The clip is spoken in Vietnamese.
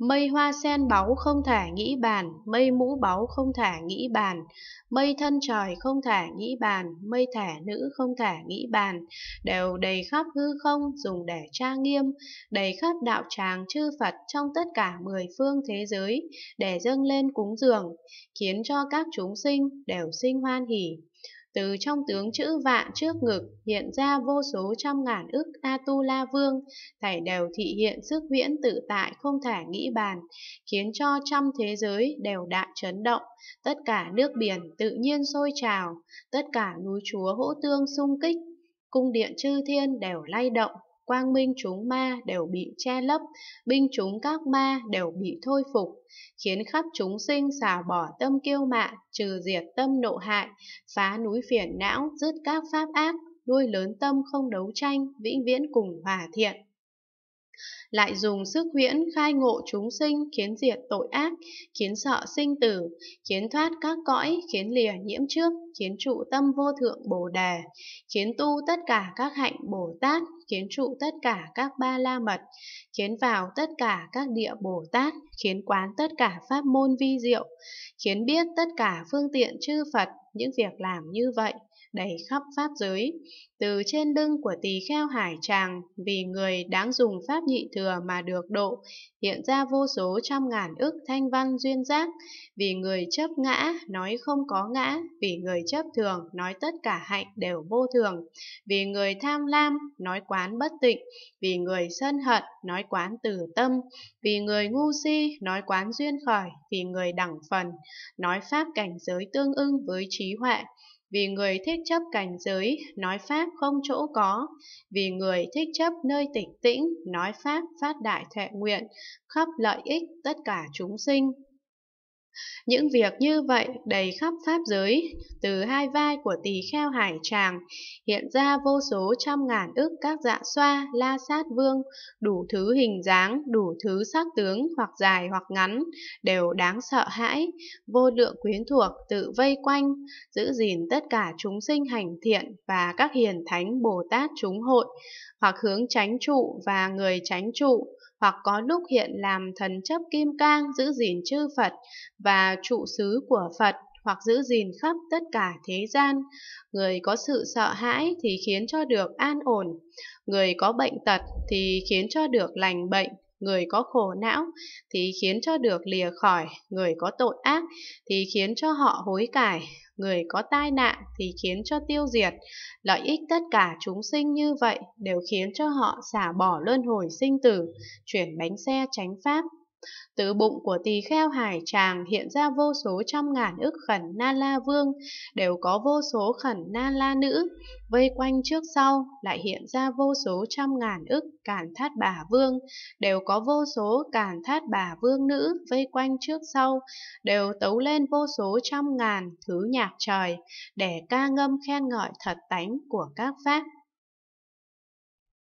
Mây hoa sen báu không thể nghĩ bàn, mây mũ báu không thể nghĩ bàn, mây thân trời không thể nghĩ bàn, mây thẻ nữ không thể nghĩ bàn, đều đầy khắp hư không dùng để tra nghiêm, đầy khắp đạo tràng chư Phật trong tất cả mười phương thế giới, để dâng lên cúng dường, khiến cho các chúng sinh đều sinh hoan hỷ. Từ trong tướng chữ vạn trước ngực hiện ra vô số trăm ngàn ức A-tu-la vương, thảy đều thị hiện sức viễn tự tại không thể nghĩ bàn, khiến cho trăm thế giới đều đại chấn động, tất cả nước biển tự nhiên sôi trào, tất cả núi chúa hỗ tương sung kích, cung điện chư thiên đều lay động, quang minh chúng ma đều bị che lấp, binh chúng các ma đều bị thôi phục, khiến khắp chúng sinh xả bỏ tâm kiêu mạn, trừ diệt tâm nộ hại, phá núi phiền não, dứt các pháp ác, nuôi lớn tâm không đấu tranh, vĩnh viễn cùng hòa thiện lại dùng sức huyễn khai ngộ chúng sinh khiến diệt tội ác, khiến sợ sinh tử, khiến thoát các cõi, khiến lìa nhiễm trước, khiến trụ tâm vô thượng Bồ Đề, khiến tu tất cả các hạnh Bồ Tát, khiến trụ tất cả các ba la mật, khiến vào tất cả các địa Bồ Tát, khiến quán tất cả pháp môn vi diệu, khiến biết tất cả phương tiện chư Phật, những việc làm như vậy đầy khắp pháp giới. Từ trên lưng của tỳ kheo hải tràng, vì người đáng dùng pháp nhị thừa mà được độ, hiện ra vô số trăm ngàn ức thanh văn duyên giác. Vì người chấp ngã, nói không có ngã, vì người chấp thường, nói tất cả hạnh đều vô thường. Vì người tham lam, nói quán bất tịnh, vì người sân hận, nói quán từ tâm, vì người ngu si, nói quán duyên khởi, vì người đẳng phần, nói pháp cảnh giới tương ưng với trí huệ vì người thích chấp cảnh giới, nói Pháp không chỗ có, vì người thích chấp nơi tịch tĩnh, nói Pháp phát đại thệ nguyện, khắp lợi ích tất cả chúng sinh. Những việc như vậy đầy khắp Pháp giới, từ hai vai của tỳ kheo hải tràng, hiện ra vô số trăm ngàn ức các dạ xoa, la sát vương, đủ thứ hình dáng, đủ thứ sắc tướng hoặc dài hoặc ngắn, đều đáng sợ hãi, vô lượng quyến thuộc tự vây quanh, giữ gìn tất cả chúng sinh hành thiện và các hiền thánh Bồ Tát chúng hội, hoặc hướng tránh trụ và người tránh trụ, hoặc có lúc hiện làm thần chấp kim cang giữ gìn chư Phật và trụ xứ của Phật hoặc giữ gìn khắp tất cả thế gian. Người có sự sợ hãi thì khiến cho được an ổn, người có bệnh tật thì khiến cho được lành bệnh, người có khổ não thì khiến cho được lìa khỏi, người có tội ác thì khiến cho họ hối cải, người có tai nạn thì khiến cho tiêu diệt. Lợi ích tất cả chúng sinh như vậy đều khiến cho họ xả bỏ luân hồi sinh tử, chuyển bánh xe tránh pháp, từ bụng của tỳ kheo hải tràng hiện ra vô số trăm ngàn ức khẩn na la vương, đều có vô số khẩn na la nữ, vây quanh trước sau lại hiện ra vô số trăm ngàn ức cản thát bà vương, đều có vô số cản thát bà vương nữ vây quanh trước sau, đều tấu lên vô số trăm ngàn thứ nhạc trời, để ca ngâm khen ngợi thật tánh của các pháp.